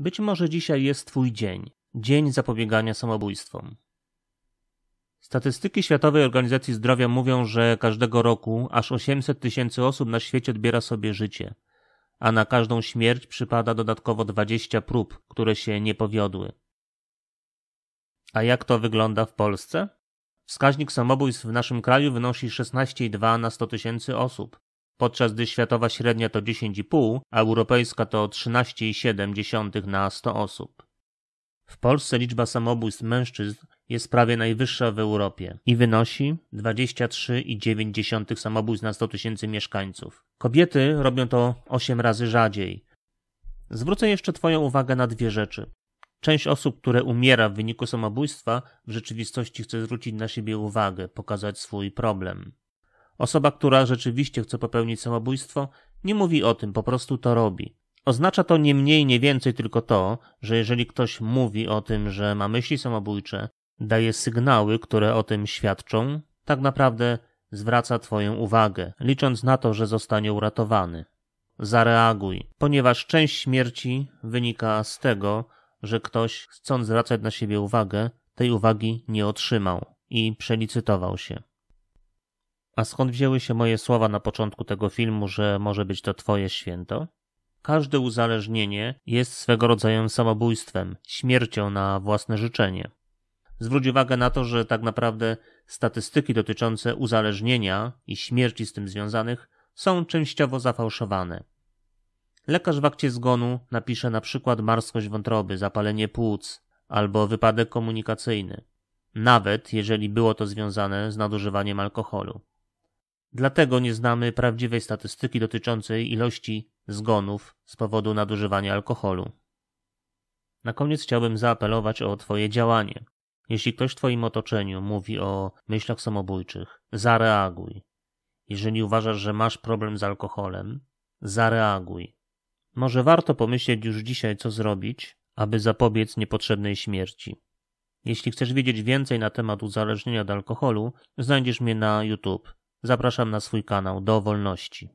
Być może dzisiaj jest Twój dzień, dzień zapobiegania samobójstwom. Statystyki Światowej Organizacji Zdrowia mówią, że każdego roku aż 800 tysięcy osób na świecie odbiera sobie życie, a na każdą śmierć przypada dodatkowo 20 prób, które się nie powiodły. A jak to wygląda w Polsce? Wskaźnik samobójstw w naszym kraju wynosi 16,2 na 100 tysięcy osób, podczas gdy światowa średnia to 10,5, a europejska to 13,7 na 100 osób. W Polsce liczba samobójstw mężczyzn jest prawie najwyższa w Europie i wynosi 23,9 samobójstw na 100 tysięcy mieszkańców. Kobiety robią to 8 razy rzadziej. Zwrócę jeszcze Twoją uwagę na dwie rzeczy. Część osób, które umiera w wyniku samobójstwa, w rzeczywistości chce zwrócić na siebie uwagę, pokazać swój problem. Osoba, która rzeczywiście chce popełnić samobójstwo, nie mówi o tym, po prostu to robi. Oznacza to nie mniej, nie więcej tylko to, że jeżeli ktoś mówi o tym, że ma myśli samobójcze, daje sygnały, które o tym świadczą, tak naprawdę zwraca Twoją uwagę, licząc na to, że zostanie uratowany. Zareaguj, ponieważ część śmierci wynika z tego, że ktoś, chcąc zwracać na siebie uwagę, tej uwagi nie otrzymał i przelicytował się. A skąd wzięły się moje słowa na początku tego filmu, że może być to Twoje święto? Każde uzależnienie jest swego rodzaju samobójstwem, śmiercią na własne życzenie. Zwróć uwagę na to, że tak naprawdę statystyki dotyczące uzależnienia i śmierci z tym związanych są częściowo zafałszowane. Lekarz w akcie zgonu napisze na przykład marskość wątroby, zapalenie płuc albo wypadek komunikacyjny, nawet jeżeli było to związane z nadużywaniem alkoholu. Dlatego nie znamy prawdziwej statystyki dotyczącej ilości zgonów z powodu nadużywania alkoholu. Na koniec chciałbym zaapelować o Twoje działanie. Jeśli ktoś w Twoim otoczeniu mówi o myślach samobójczych, zareaguj. Jeżeli uważasz, że masz problem z alkoholem, zareaguj. Może warto pomyśleć już dzisiaj, co zrobić, aby zapobiec niepotrzebnej śmierci. Jeśli chcesz wiedzieć więcej na temat uzależnienia od alkoholu, znajdziesz mnie na YouTube. Zapraszam na swój kanał Do Wolności.